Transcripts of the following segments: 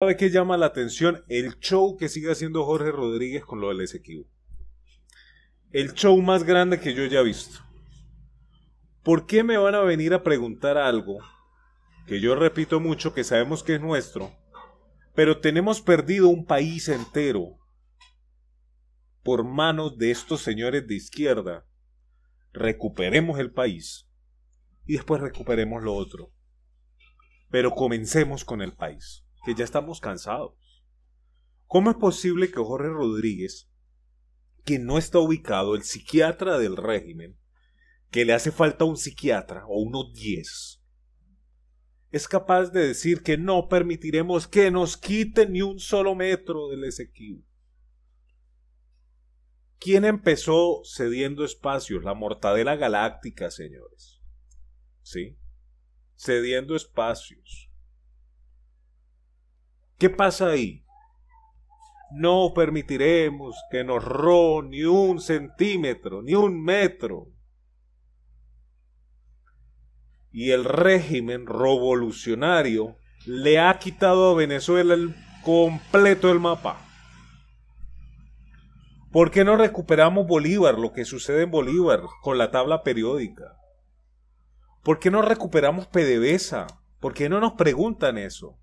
¿Sabe qué llama la atención? El show que sigue haciendo Jorge Rodríguez con lo del Esequibo. El show más grande que yo haya visto. ¿Por qué me van a venir a preguntar algo que yo repito mucho, que sabemos que es nuestro, pero tenemos perdido un país entero por manos de estos señores de izquierda? Recuperemos el país y después recuperemos lo otro. Pero comencemos con el país que ya estamos cansados. ¿Cómo es posible que Jorge Rodríguez, que no está ubicado, el psiquiatra del régimen, que le hace falta un psiquiatra o unos 10, es capaz de decir que no permitiremos que nos quiten ni un solo metro del Esequibo? ¿Quién empezó cediendo espacios? La mortadela galáctica, señores. ¿Sí? Cediendo espacios ¿Qué pasa ahí? No permitiremos que nos roe ni un centímetro, ni un metro. Y el régimen revolucionario le ha quitado a Venezuela el completo el mapa. ¿Por qué no recuperamos Bolívar, lo que sucede en Bolívar, con la tabla periódica? ¿Por qué no recuperamos PDVSA? ¿Por qué no nos preguntan eso?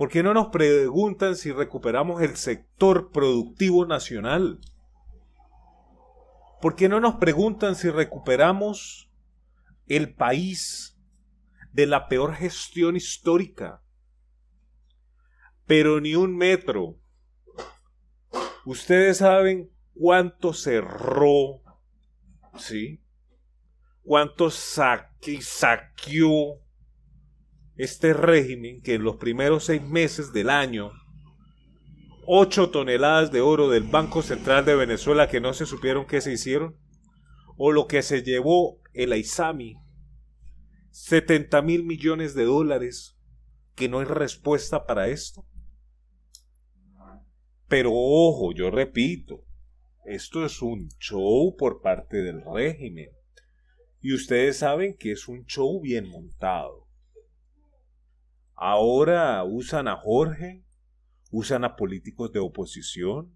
¿Por qué no nos preguntan si recuperamos el sector productivo nacional? ¿Por qué no nos preguntan si recuperamos el país de la peor gestión histórica? Pero ni un metro. Ustedes saben cuánto cerró, ¿sí? Cuánto saqueó este régimen que en los primeros seis meses del año ocho toneladas de oro del Banco Central de Venezuela que no se supieron qué se hicieron, o lo que se llevó el Aizami, 70 mil millones de dólares, que no hay respuesta para esto. Pero ojo, yo repito, esto es un show por parte del régimen. Y ustedes saben que es un show bien montado. Ahora usan a Jorge, usan a políticos de oposición,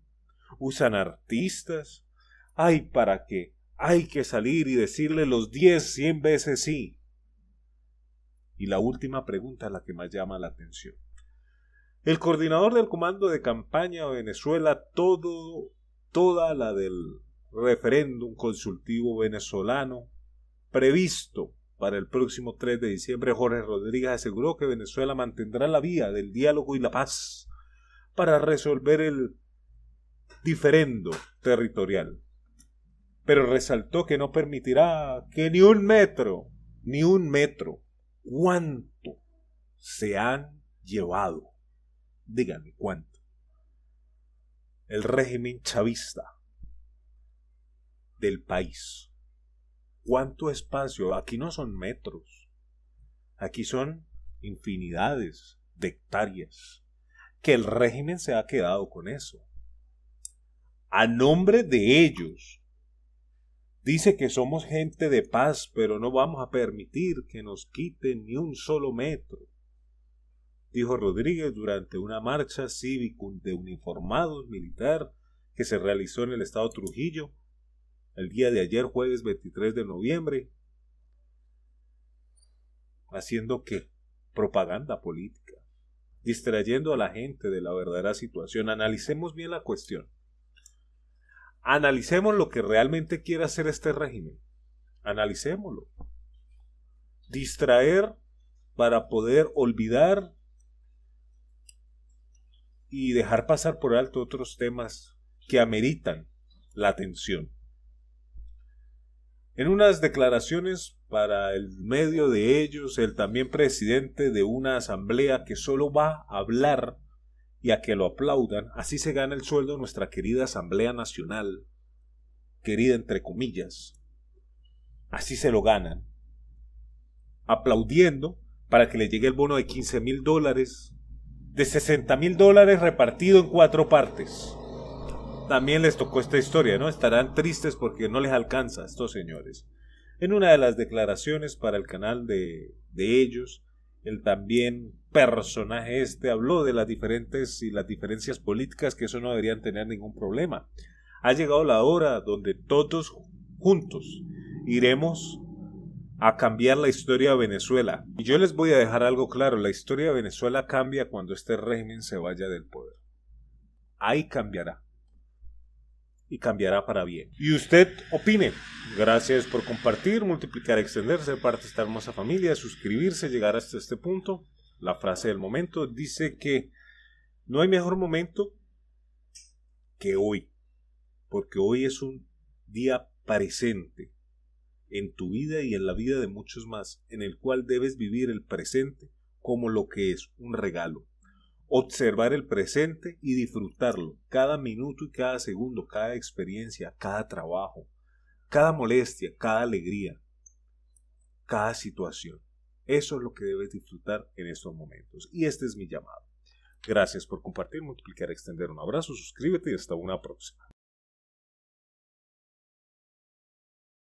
usan artistas. Ay, para qué, hay que salir y decirle los 10, 100 veces sí. Y la última pregunta es la que más llama la atención. El coordinador del comando de campaña de Venezuela, todo, toda la del referéndum consultivo venezolano previsto para el próximo 3 de diciembre, Jorge Rodríguez aseguró que Venezuela mantendrá la vía del diálogo y la paz para resolver el diferendo territorial. Pero resaltó que no permitirá que ni un metro, ni un metro, cuánto se han llevado. Díganme cuánto. El régimen chavista del país. ¿Cuánto espacio? Aquí no son metros, aquí son infinidades de hectáreas, que el régimen se ha quedado con eso. A nombre de ellos, dice que somos gente de paz, pero no vamos a permitir que nos quiten ni un solo metro, dijo Rodríguez durante una marcha cívica de uniformados militar que se realizó en el estado Trujillo el día de ayer, jueves 23 de noviembre, haciendo que propaganda política, distrayendo a la gente de la verdadera situación. Analicemos bien la cuestión. Analicemos lo que realmente quiere hacer este régimen. Analicémoslo. Distraer para poder olvidar y dejar pasar por alto otros temas que ameritan la atención. En unas declaraciones para el medio de ellos, el también presidente de una asamblea que solo va a hablar y a que lo aplaudan, así se gana el sueldo nuestra querida Asamblea Nacional, querida entre comillas. Así se lo ganan. Aplaudiendo para que le llegue el bono de 15 mil dólares, de 60 mil dólares repartido en cuatro partes también les tocó esta historia, ¿no? Estarán tristes porque no les alcanza a estos señores. En una de las declaraciones para el canal de, ellos, el también personaje este habló de las diferentes y las diferencias políticas que eso no deberían tener ningún problema. Ha llegado la hora donde todos juntos iremos a cambiar la historia de Venezuela. Y yo les voy a dejar algo claro, la historia de Venezuela cambia cuando este régimen se vaya del poder. Ahí cambiará y cambiará para bien. Y usted opine. Gracias por compartir, multiplicar, extenderse ser parte de esta hermosa familia, suscribirse, llegar hasta este punto. La frase del momento dice que no hay mejor momento que hoy, porque hoy es un día presente en tu vida y en la vida de muchos más, en el cual debes vivir el presente como lo que es un regalo observar el presente y disfrutarlo, cada minuto y cada segundo, cada experiencia, cada trabajo, cada molestia, cada alegría, cada situación. Eso es lo que debes disfrutar en estos momentos. Y este es mi llamado. Gracias por compartir, multiplicar, extender un abrazo, suscríbete y hasta una próxima.